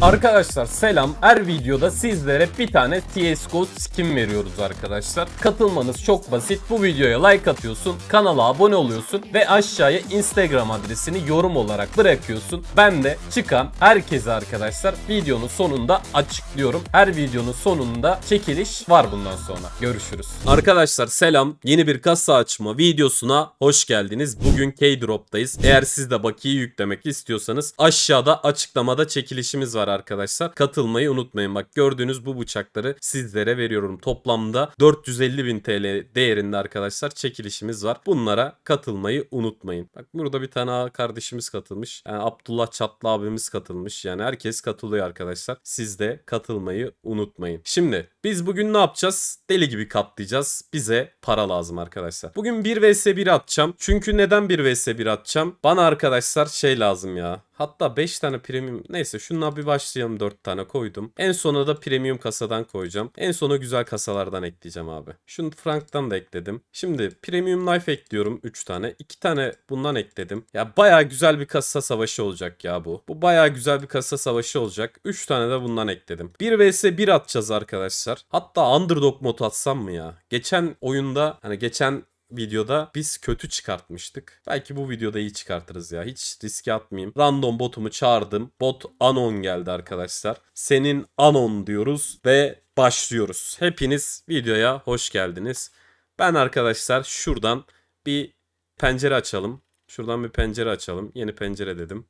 Arkadaşlar selam. Her videoda sizlere bir tane CSGO skin veriyoruz arkadaşlar. Katılmanız çok basit. Bu videoya like atıyorsun, kanala abone oluyorsun ve aşağıya Instagram adresini yorum olarak bırakıyorsun. Ben de çıkan herkese arkadaşlar videonun sonunda açıklıyorum. Her videonun sonunda çekiliş var bundan sonra. Görüşürüz. Arkadaşlar selam. Yeni bir kasa açma videosuna hoş geldiniz. Bugün K-Drop'tayız. Eğer siz de bakiyi yüklemek istiyorsanız aşağıda açıklamada çekilişimiz var arkadaşlar. Katılmayı unutmayın. Bak gördüğünüz bu bıçakları sizlere veriyorum. Toplamda 450 bin TL değerinde arkadaşlar çekilişimiz var. Bunlara katılmayı unutmayın. Bak burada bir tane kardeşimiz katılmış. Yani Abdullah Çatlı abimiz katılmış. Yani herkes katılıyor arkadaşlar. Siz de katılmayı unutmayın. Şimdi biz bugün ne yapacağız? Deli gibi katlayacağız. Bize para lazım arkadaşlar. Bugün 1 vs 1 atacağım. Çünkü neden 1 vs 1 atacağım? Bana arkadaşlar şey lazım ya. Hatta 5 tane premium. Neyse şununla bir başlayalım 4 tane koydum. En sona da premium kasadan koyacağım. En sona güzel kasalardan ekleyeceğim abi. Şunu Frank'tan da ekledim. Şimdi premium life ekliyorum 3 tane. 2 tane bundan ekledim. Ya baya güzel bir kasa savaşı olacak ya bu. Bu baya güzel bir kasa savaşı olacak. 3 tane de bundan ekledim. 1 vs 1 atacağız arkadaşlar. Hatta underdog mod atsam mı ya? Geçen oyunda hani geçen videoda biz kötü çıkartmıştık. Belki bu videoda iyi çıkartırız ya. Hiç riske atmayayım. Random botumu çağırdım. Bot anon geldi arkadaşlar. Senin anon diyoruz ve başlıyoruz. Hepiniz videoya hoş geldiniz. Ben arkadaşlar şuradan bir pencere açalım. Şuradan bir pencere açalım. Yeni pencere dedim.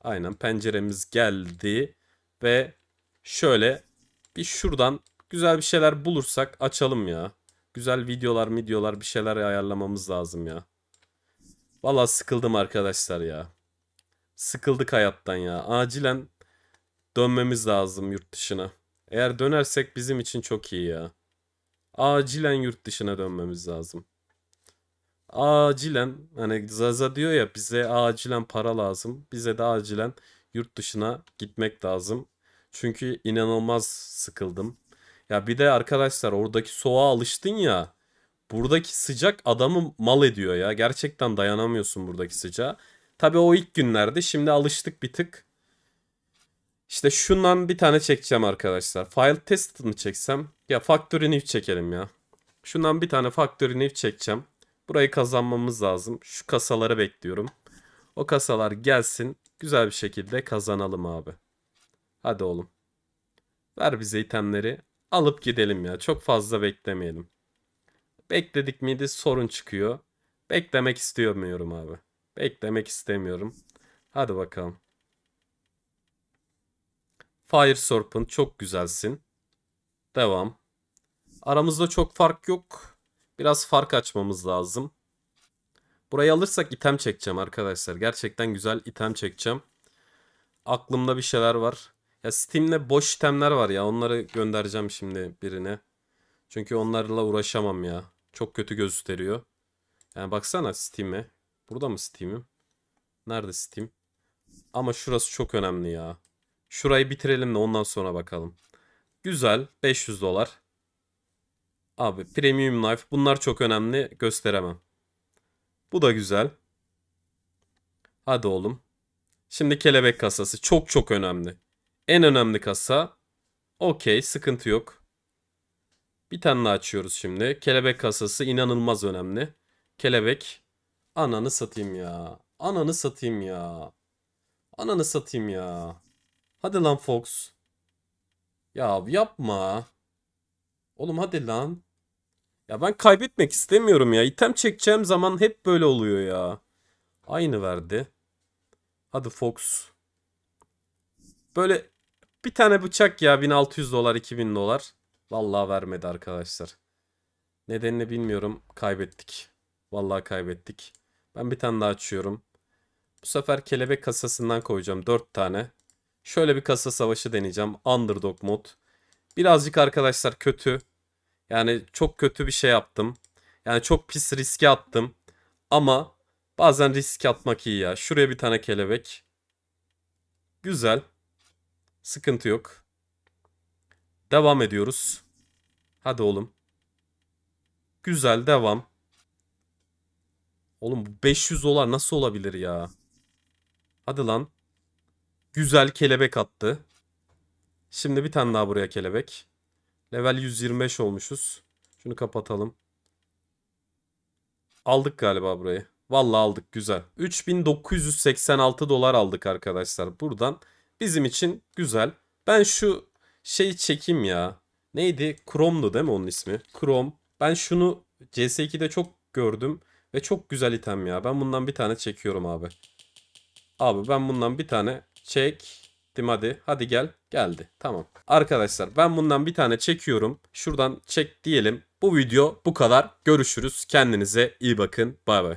Aynen penceremiz geldi ve şöyle bir şuradan güzel bir şeyler bulursak açalım ya. Güzel videolar videolar bir şeyler ayarlamamız lazım ya. Valla sıkıldım arkadaşlar ya. Sıkıldık hayattan ya. Acilen dönmemiz lazım yurt dışına. Eğer dönersek bizim için çok iyi ya. Acilen yurt dışına dönmemiz lazım. Acilen hani Zaza diyor ya bize acilen para lazım. Bize de acilen yurt dışına gitmek lazım. Çünkü inanılmaz sıkıldım. Ya bir de arkadaşlar oradaki soğuğa alıştın ya. Buradaki sıcak adamı mal ediyor ya. Gerçekten dayanamıyorsun buradaki sıcağa. Tabii o ilk günlerde şimdi alıştık bir tık. İşte şundan bir tane çekeceğim arkadaşlar. File test mi çeksem? Ya factory new çekelim ya. Şundan bir tane factory new çekeceğim. Burayı kazanmamız lazım. Şu kasaları bekliyorum. O kasalar gelsin. Güzel bir şekilde kazanalım abi. Hadi oğlum. Ver bize itemleri alıp gidelim ya. Çok fazla beklemeyelim. Bekledik miydi sorun çıkıyor. Beklemek istemiyorum abi. Beklemek istemiyorum. Hadi bakalım. Fire Serpent çok güzelsin. Devam. Aramızda çok fark yok. Biraz fark açmamız lazım. Burayı alırsak item çekeceğim arkadaşlar. Gerçekten güzel item çekeceğim. Aklımda bir şeyler var. Ya Steam'de boş itemler var ya. Onları göndereceğim şimdi birine. Çünkü onlarla uğraşamam ya. Çok kötü gösteriyor. Yani baksana Steam'e. Burada mı Steam'im? Nerede Steam? Ama şurası çok önemli ya. Şurayı bitirelim de ondan sonra bakalım. Güzel. 500 dolar. Abi Premium life, Bunlar çok önemli. Gösteremem. Bu da güzel. Hadi oğlum. Şimdi kelebek kasası. Çok çok önemli. En önemli kasa. Okey sıkıntı yok. Bir tane daha açıyoruz şimdi. Kelebek kasası inanılmaz önemli. Kelebek. Ananı satayım ya. Ananı satayım ya. Ananı satayım ya. Hadi lan Fox. Ya yapma. Oğlum hadi lan. Ya ben kaybetmek istemiyorum ya. İtem çekeceğim zaman hep böyle oluyor ya. Aynı verdi. Hadi Fox. Böyle bir tane bıçak ya 1600 dolar 2000 dolar. Vallahi vermedi arkadaşlar. Nedenini bilmiyorum. Kaybettik. Vallahi kaybettik. Ben bir tane daha açıyorum. Bu sefer kelebek kasasından koyacağım 4 tane. Şöyle bir kasa savaşı deneyeceğim. Underdog mod. Birazcık arkadaşlar kötü. Yani çok kötü bir şey yaptım. Yani çok pis riske attım. Ama bazen risk atmak iyi ya. Şuraya bir tane kelebek. Güzel. Sıkıntı yok. Devam ediyoruz. Hadi oğlum. Güzel devam. Oğlum bu 500 dolar nasıl olabilir ya? Hadi lan. Güzel kelebek attı. Şimdi bir tane daha buraya kelebek. Level 125 olmuşuz. Şunu kapatalım. Aldık galiba burayı. Vallahi aldık güzel. 3986 dolar aldık arkadaşlar. Buradan Bizim için güzel. Ben şu şeyi çekeyim ya. Neydi? Chrome'du değil mi onun ismi? Chrome. Ben şunu CS2'de çok gördüm. Ve çok güzel item ya. Ben bundan bir tane çekiyorum abi. Abi ben bundan bir tane çek. çektim hadi. Hadi gel. Geldi. Tamam. Arkadaşlar ben bundan bir tane çekiyorum. Şuradan çek diyelim. Bu video bu kadar. Görüşürüz. Kendinize iyi bakın. Bay bay.